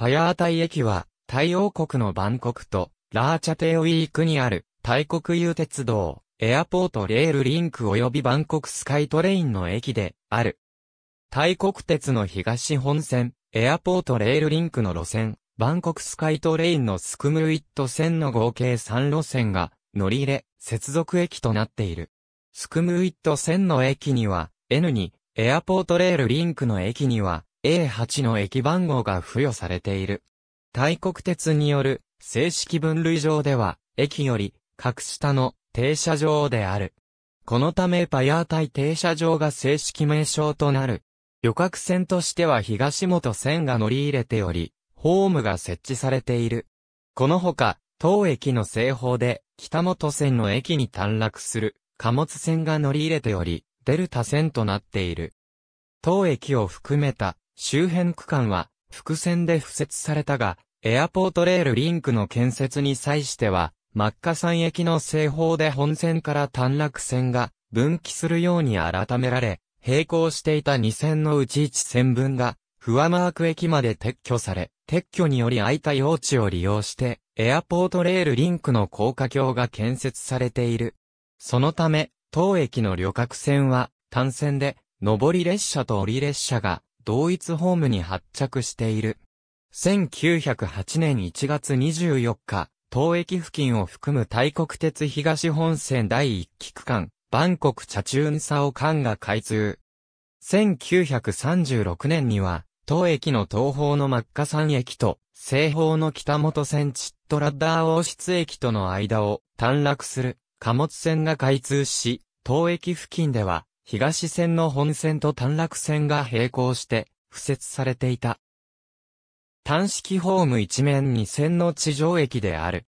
パヤータイ駅は、タイ王国のバンコクと、ラーチャテウィークにある、タイ国有鉄道、エアポートレールリンク及びバンコクスカイトレインの駅で、ある。タイ国鉄の東本線、エアポートレールリンクの路線、バンコクスカイトレインのスクムウィット線の合計3路線が、乗り入れ、接続駅となっている。スクムウィット線の駅には、N に、エアポートレールリンクの駅には、A8 の駅番号が付与されている。大国鉄による正式分類上では、駅より格下の停車場である。このためパヤータイ停車場が正式名称となる。旅客船としては東本線が乗り入れており、ホームが設置されている。このほか、当駅の西方で北本線の駅に短絡する貨物船が乗り入れており、デルタ線となっている。当駅を含めた周辺区間は、伏線で敷設されたが、エアポートレールリンクの建設に際しては、マッカ山駅の西方で本線から短絡線が分岐するように改められ、並行していた2線のうち1線分が、フアマーク駅まで撤去され、撤去により空いた用地を利用して、エアポートレールリンクの高架橋が建設されている。そのため、当駅の旅客線は、単線で、上り列車と降り列車が、同一ホームに発着している。1908年1月24日、当駅付近を含む大国鉄東本線第1期区間、バンコク茶中チュ間が開通。1936年には、当駅の東方の真っ赤山駅と、西方の北本線チットラッダー王室駅との間を短絡する貨物線が開通し、当駅付近では、東線の本線と短絡線が並行して、敷設されていた。単式ホーム1面2線の地上駅である。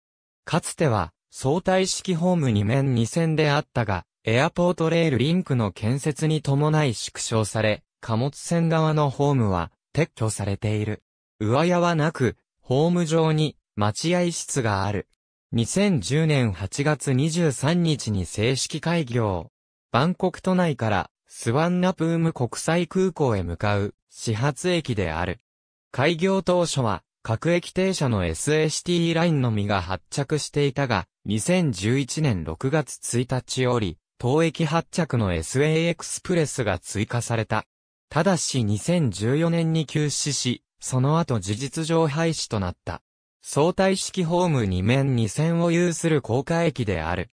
かつては、相対式ホーム2面2線であったが、エアポートレールリンクの建設に伴い縮小され、貨物船側のホームは撤去されている。上屋はなく、ホーム上に待合室がある。2010年8月23日に正式開業。バンコク都内からスワンナプーム国際空港へ向かう始発駅である。開業当初は各駅停車の SACT ラインのみが発着していたが、2011年6月1日より、当駅発着の SA エクスプレスが追加された。ただし2014年に休止し、その後事実上廃止となった。相対式ホーム2面2線を有する高架駅である。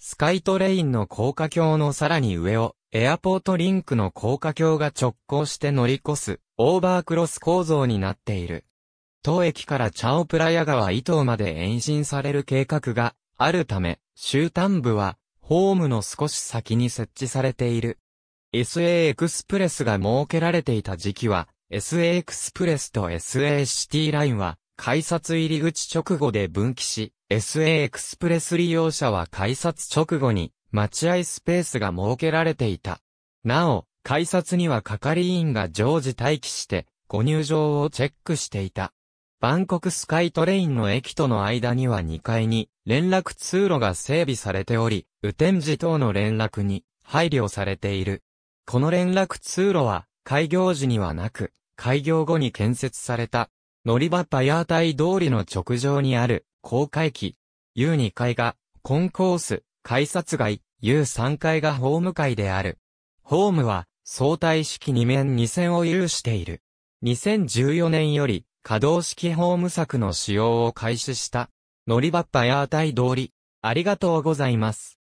スカイトレインの高架橋のさらに上を、エアポートリンクの高架橋が直行して乗り越す、オーバークロス構造になっている。当駅からチャオプラヤ川伊東まで延伸される計画があるため、終端部は、ホームの少し先に設置されている。SA エクスプレスが設けられていた時期は、SA エクスプレスと SA シティラインは、改札入り口直後で分岐し、SA エクスプレス利用者は改札直後に待合スペースが設けられていた。なお、改札には係員が常時待機して、ご入場をチェックしていた。バンコクスカイトレインの駅との間には2階に連絡通路が整備されており、雨天時等の連絡に配慮されている。この連絡通路は開業時にはなく、開業後に建設された乗り場パヤータイ通りの直上にある、公開機 U2 階が、コンコース、改札街、U3 階がホーム階である。ホームは、相対式2面2線を有している。2014年より、可動式ホーム柵の使用を開始した。乗り場パヤータイ通り。ありがとうございます。